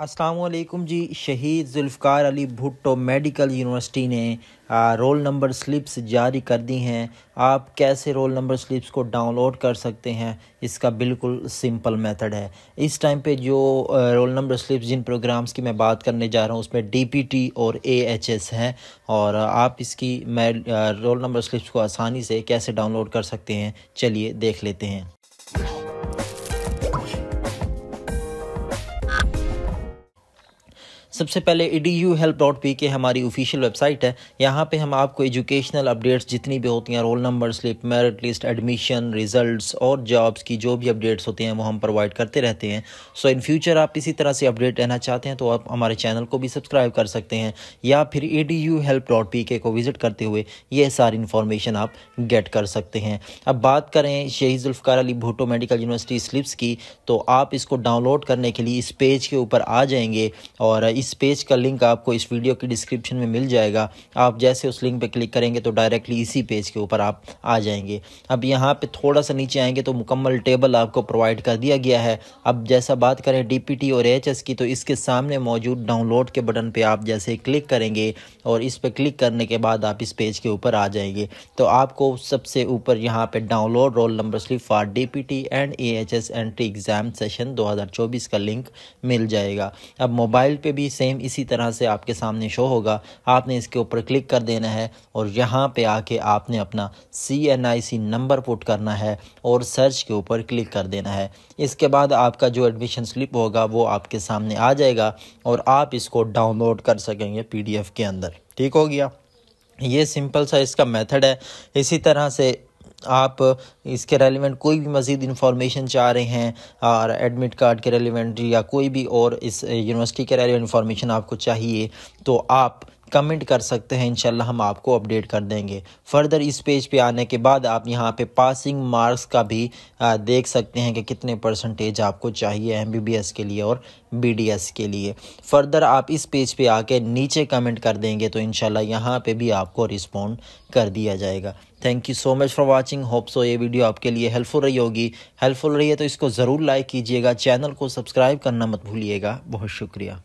असलकुम जी Shaheed Zulfiqar Ali Bhutto medical university ने आ, रोल नंबर स्लिप्स जारी कर दी हैं आप कैसे रोल नंबर स्लिप्स को डाउनलोड कर सकते हैं इसका बिल्कुल सिंपल मेथड है इस टाइम पे जो रोल नंबर स्लिप्स जिन प्रोग्राम्स की मैं बात करने जा रहा हूँ उसमें डीपीटी और एएचएस हैं और आप इसकी रोल नंबर स्लिप्स को आसानी से कैसे डाउनलोड कर सकते हैं चलिए देख लेते हैं सबसे पहले E D U help dot P K हमारी ऑफिशियल वेबसाइट है यहाँ पे हम आपको एजुकेशनल अपडेट्स जितनी भी होती हैं roll number slip merit list admission results और जॉब्स की जो भी अपडेट्स होते हैं वो हम प्रोवाइड करते रहते हैं सो इन फ्यूचर आप इसी तरह से अपडेट रहना चाहते हैं तो आप हमारे चैनल को भी सब्सक्राइब कर सकते हैं या फिर E D U help dot P K को विज़िट करते हुए ये सारी इन्फॉर्मेशन आप गेट कर सकते हैं अब बात करें Shaheed Zulfiqar Ali Bhutto medical university slips की तो आप इसको डाउनलोड करने के लिए इस पेज के ऊपर आ जाएंगे और इस इस पेज का लिंक आपको इस वीडियो की डिस्क्रिप्शन में मिल जाएगा आप जैसे उस लिंक पर क्लिक करेंगे तो डायरेक्टली इसी पेज के ऊपर आप आ जाएंगे अब यहाँ पर थोड़ा सा नीचे आएंगे तो मुकम्मल टेबल आपको प्रोवाइड कर दिया गया है अब जैसा बात करें डी और एच की तो इसके सामने मौजूद डाउनलोड के बटन पर आप जैसे क्लिक करेंगे और इस पर क्लिक करने के बाद आप इस पेज के ऊपर आ जाएंगे तो आपको सबसे ऊपर यहाँ पर download roll number slip for D and A H S entry exam session चौबीस का लिंक मिल जाएगा अब मोबाइल पर भी सेम इसी तरह से आपके सामने शो होगा आपने इसके ऊपर क्लिक कर देना है और यहाँ पे आके आपने अपना C N I C number put करना है और सर्च के ऊपर क्लिक कर देना है इसके बाद आपका जो एडमिशन स्लिप होगा वो आपके सामने आ जाएगा और आप इसको डाउनलोड कर सकेंगे पी डी एफ के अंदर ठीक हो गया ये सिंपल सा इसका मेथड है इसी तरह से आप इसके रेलिवेंट कोई भी मज़ीद इन्फॉर्मेशन चाह रहे हैं और एडमिट कार्ड के रेलिवेंट या कोई भी और इस यूनिवर्सिटी के रेलिवेंट इन्फॉर्मेशन आपको चाहिए तो आप कमेंट कर सकते हैं इंशाल्लाह हम आपको अपडेट कर देंगे फर्दर इस पेज पे आने के बाद आप यहाँ पे पासिंग मार्क्स का भी देख सकते हैं कि कितने परसेंटेज आपको चाहिए एम बी बी एस के लिए और बी डी एस के लिए फर्दर आप इस पेज पे आके नीचे कमेंट कर देंगे तो इनशाला यहाँ पे भी आपको रिस्पॉन्ड कर दिया जाएगा thank you so much for watching hope so ये वीडियो आपके लिए हेल्पफुल रही होगी हेल्पफुल रही है तो इसको ज़रूर लाइक कीजिएगा चैनल को सब्सक्राइब करना मत भूलिएगा बहुत शुक्रिया